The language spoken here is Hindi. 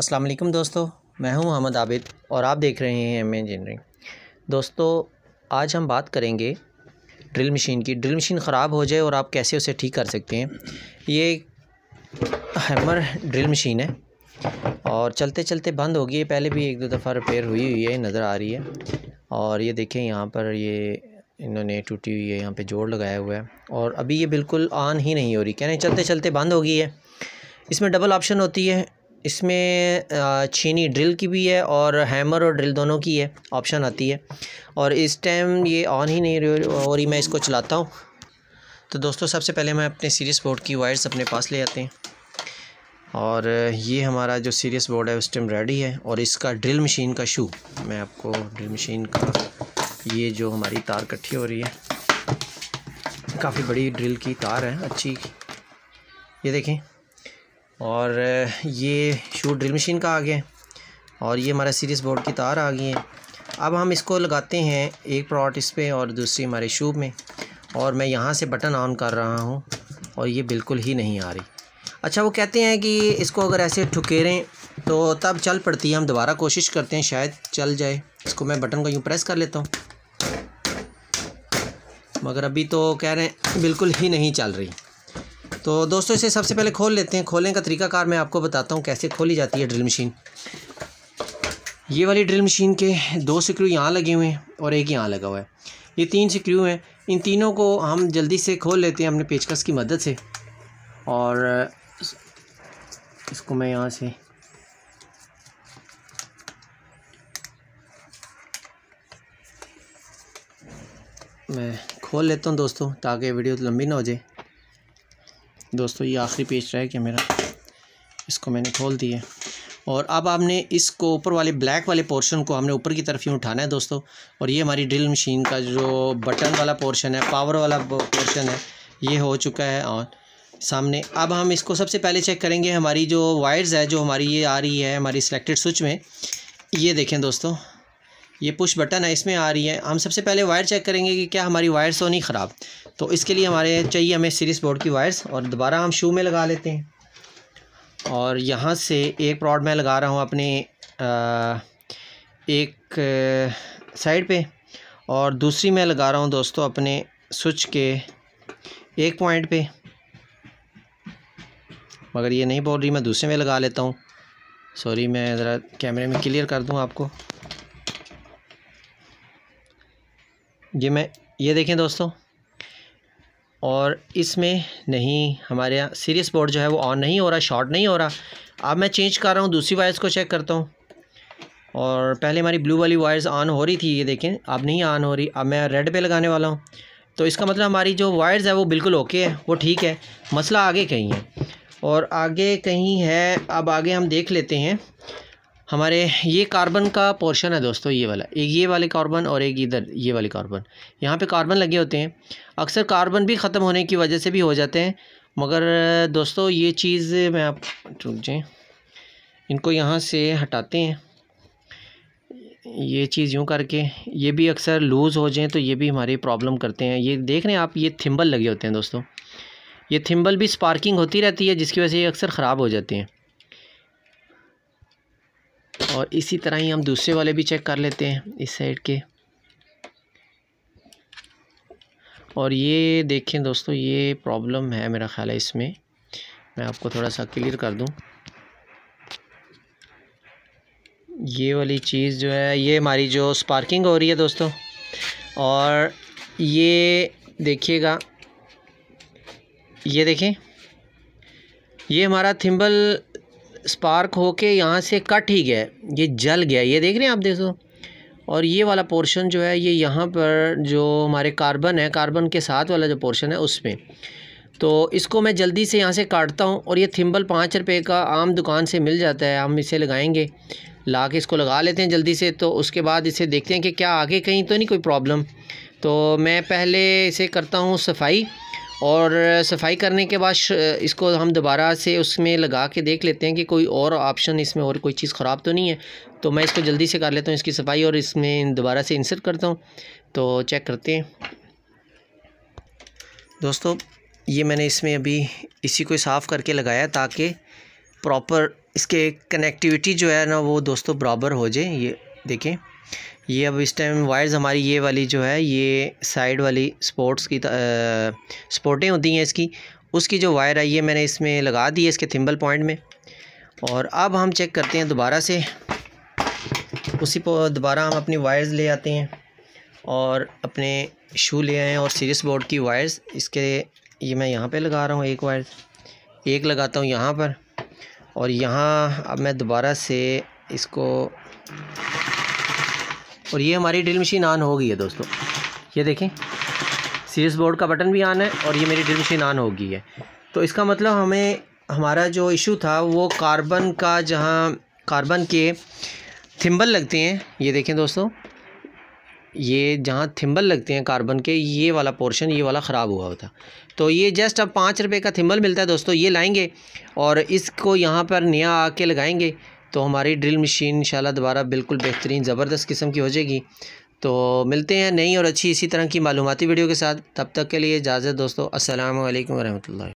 अस्सलाम वालेकुम दोस्तों मैं हूं मोहम्मद आबिद और आप देख रहे हैं एम इंजीनियरिंग दोस्तों आज हम बात करेंगे ड्रिल मशीन की ड्रिल मशीन ख़राब हो जाए और आप कैसे उसे ठीक कर सकते हैं ये हैमर ड्रिल मशीन है और चलते चलते बंद हो गई है पहले भी एक दो दफ़ा रिपेयर हुई हुई है नज़र आ रही है और ये देखें यहाँ पर ये इन्होंने टूटी हुई है यहाँ पे जोड़ लगाया हुआ है और अभी ये बिल्कुल ऑन ही नहीं हो रही रहे चलते चलते बंद हो गई है इसमें डबल ऑप्शन होती है इसमें छीनी ड्रिल की भी है और हैमर और ड्रिल दोनों की है ऑप्शन आती है और इस टाइम ये ऑन ही नहीं रही और ही मैं इसको चलाता हूँ तो दोस्तों सबसे पहले मैं अपने सीरियस बोर्ड की वायर्स अपने पास ले आते हैं और ये हमारा जो सीरियस बोर्ड है उस टाइम रेडी है और इसका ड्रिल मशीन का शू मैं आपको ड्रिल मशीन का ये जो हमारी तार इकट्ठी हो रही है काफ़ी बड़ी ड्रिल की तार है अच्छी ये देखें और ये शूट ड्रिल मशीन का आ गया है और ये हमारा सीरीज़ बोर्ड की तार आ गई है अब हम इसको लगाते हैं एक प्रॉट इस पर और दूसरी हमारे शूब में और मैं यहाँ से बटन ऑन कर रहा हूँ और ये बिल्कुल ही नहीं आ रही अच्छा वो कहते हैं कि इसको अगर ऐसे ठुकेरें तो तब चल पड़ती है हम दोबारा कोशिश करते हैं शायद चल जाए इसको मैं बटन को यूँ प्रेस कर लेता हूँ मगर अभी तो कह रहे हैं बिल्कुल ही नहीं चल रही तो दोस्तों इसे सबसे पहले खोल लेते हैं खोलने का तरीका कार मैं आपको बताता हूँ कैसे खोली जाती है ड्रिल मशीन ये वाली ड्रिल मशीन के दो स्क्रू यहाँ लगे हुए हैं और एक यहाँ लगा हुआ है ये तीन स्क्रू हैं इन तीनों को हम जल्दी से खोल लेते हैं अपने पेचकस की मदद से और इसको मैं यहाँ से मैं खोल लेता हूँ दोस्तों ताकि वीडियो लंबी ना हो जाए दोस्तों ये आखिरी पेज रह गया मेरा इसको मैंने खोल दिया और अब आपने इसको ऊपर वाले ब्लैक वाले पोर्शन को हमने ऊपर की तरफ ही उठाना है दोस्तों और ये हमारी ड्रिल मशीन का जो बटन वाला पोर्शन है पावर वाला पोर्शन है ये हो चुका है और सामने अब हम इसको सबसे पहले चेक करेंगे हमारी जो वायर्स है जो हमारी ये आ रही है हमारी सिलेक्टेड स्विच में ये देखें दोस्तों ये पुश बटन है इसमें आ रही है हम सबसे पहले वायर चेक करेंगे कि क्या हमारी वायर्स तो नहीं ख़राब तो इसके लिए हमारे चाहिए हमें सीरीज बोर्ड की वायर्स और दोबारा हम शू में लगा लेते हैं और यहाँ से एक प्रॉड मैं लगा रहा हूँ अपने एक साइड पे और दूसरी मैं लगा रहा हूँ दोस्तों अपने स्विच के एक पॉइंट पे मगर ये नहीं बोल रही मैं दूसरे में लगा लेता हूँ सॉरी मैं ज़रा कैमरे में क्लियर कर दूँ आपको ये मैं ये देखें दोस्तों और इसमें नहीं हमारे यहाँ सीरियस बोर्ड जो है वो ऑन नहीं हो रहा शॉर्ट नहीं हो रहा अब मैं चेंज कर रहा हूँ दूसरी वायर्स को चेक करता हूँ और पहले हमारी ब्लू वाली वायर्स ऑन हो रही थी ये देखें अब नहीं ऑन हो रही अब मैं रेड पे लगाने वाला हूँ तो इसका मतलब हमारी जो वायर्स है वो बिल्कुल ओके है वो ठीक है मसला आगे कहीं है और आगे कहीं है अब आगे हम देख लेते हैं हमारे ये कार्बन का पोर्शन है दोस्तों ये वाला एक ये वाले कार्बन और एक इधर ये वाले कार्बन यहाँ पे कार्बन लगे होते हैं अक्सर कार्बन भी ख़त्म होने की वजह से भी हो जाते हैं मगर दोस्तों ये चीज़ मैं आप रुक जाएँ इनको यहाँ से हटाते हैं ये चीज़ यूँ करके ये भी अक्सर लूज़ हो जाएँ तो ये भी हमारी प्रॉब्लम करते हैं ये देख रहे हैं आप ये थिम्बल लगे होते हैं दोस्तों ये थिम्बल भी स्पार्किंग होती रहती है जिसकी वजह से ये अक्सर ख़राब हो जाते हैं और इसी तरह ही हम दूसरे वाले भी चेक कर लेते हैं इस साइड के और ये देखें दोस्तों ये प्रॉब्लम है मेरा ख़्याल है इसमें मैं आपको थोड़ा सा क्लियर कर दूं ये वाली चीज़ जो है ये हमारी जो स्पार्किंग हो रही है दोस्तों और ये देखिएगा ये देखें ये हमारा थिम्बल स्पार्क होके यहाँ से कट ही गया ये जल गया ये देख रहे हैं आप देखो और ये वाला पोर्शन जो है ये यहाँ पर जो हमारे कार्बन है कार्बन के साथ वाला जो पोर्शन है उसमें तो इसको मैं जल्दी से यहाँ से काटता हूँ और ये थिम्बल पाँच रुपये का आम दुकान से मिल जाता है हम इसे लगाएंगे ला के इसको लगा लेते हैं जल्दी से तो उसके बाद इसे देखते हैं कि क्या आगे कहीं तो नहीं कोई प्रॉब्लम तो मैं पहले इसे करता हूँ सफाई और सफाई करने के बाद इसको हम दोबारा से उसमें लगा के देख लेते हैं कि कोई और ऑप्शन इसमें और कोई चीज़ ख़राब तो नहीं है तो मैं इसको जल्दी से कर लेता हूँ इसकी सफाई और इसमें दोबारा से इंसर्ट करता हूँ तो चेक करते हैं दोस्तों ये मैंने इसमें अभी इसी को साफ़ करके लगाया ताकि प्रॉपर इसके कनेक्टिविटी जो है ना वो दोस्तों बराबर हो जाए ये देखें ये अब इस टाइम वायर्स हमारी ये वाली जो है ये साइड वाली स्पोर्ट्स की स्पोर्टें होती हैं इसकी उसकी जो वायर आई है मैंने इसमें लगा दी है इसके थिम्बल पॉइंट में और अब हम चेक करते हैं दोबारा से उसी पर दोबारा हम अपनी वायर्स ले आते हैं और अपने शू ले आए और सीरीस बोर्ड की वायर्स इसके ये मैं यहाँ पे लगा रहा हूँ एक वायर एक लगाता हूँ यहाँ पर और यहाँ अब मैं दोबारा से इसको और ये हमारी ड्रिल मशीन ऑन हो गई है दोस्तों ये देखें सीरीज बोर्ड का बटन भी ऑन है और ये मेरी ड्रिल मशीन ऑन हो गई है तो इसका मतलब हमें हमारा जो इशू था वो कार्बन का जहाँ कार्बन के थिम्बल लगते हैं ये देखें दोस्तों ये जहाँ थिम्बल लगते हैं कार्बन के ये वाला पोर्शन ये वाला ख़राब हुआ होता तो ये जस्ट अब पाँच रुपये का थिम्बल मिलता है दोस्तों ये लाएंगे और इसको यहाँ पर नया आके लगाएंगे तो हमारी ड्रिल मशीन इंशाल्लाह दोबारा बिल्कुल बेहतरीन ज़बरदस्त किस्म की हो जाएगी तो मिलते हैं नई और अच्छी इसी तरह की मालूमती वीडियो के साथ तब तक के लिए इजाज़त दोस्तों असल वरहमल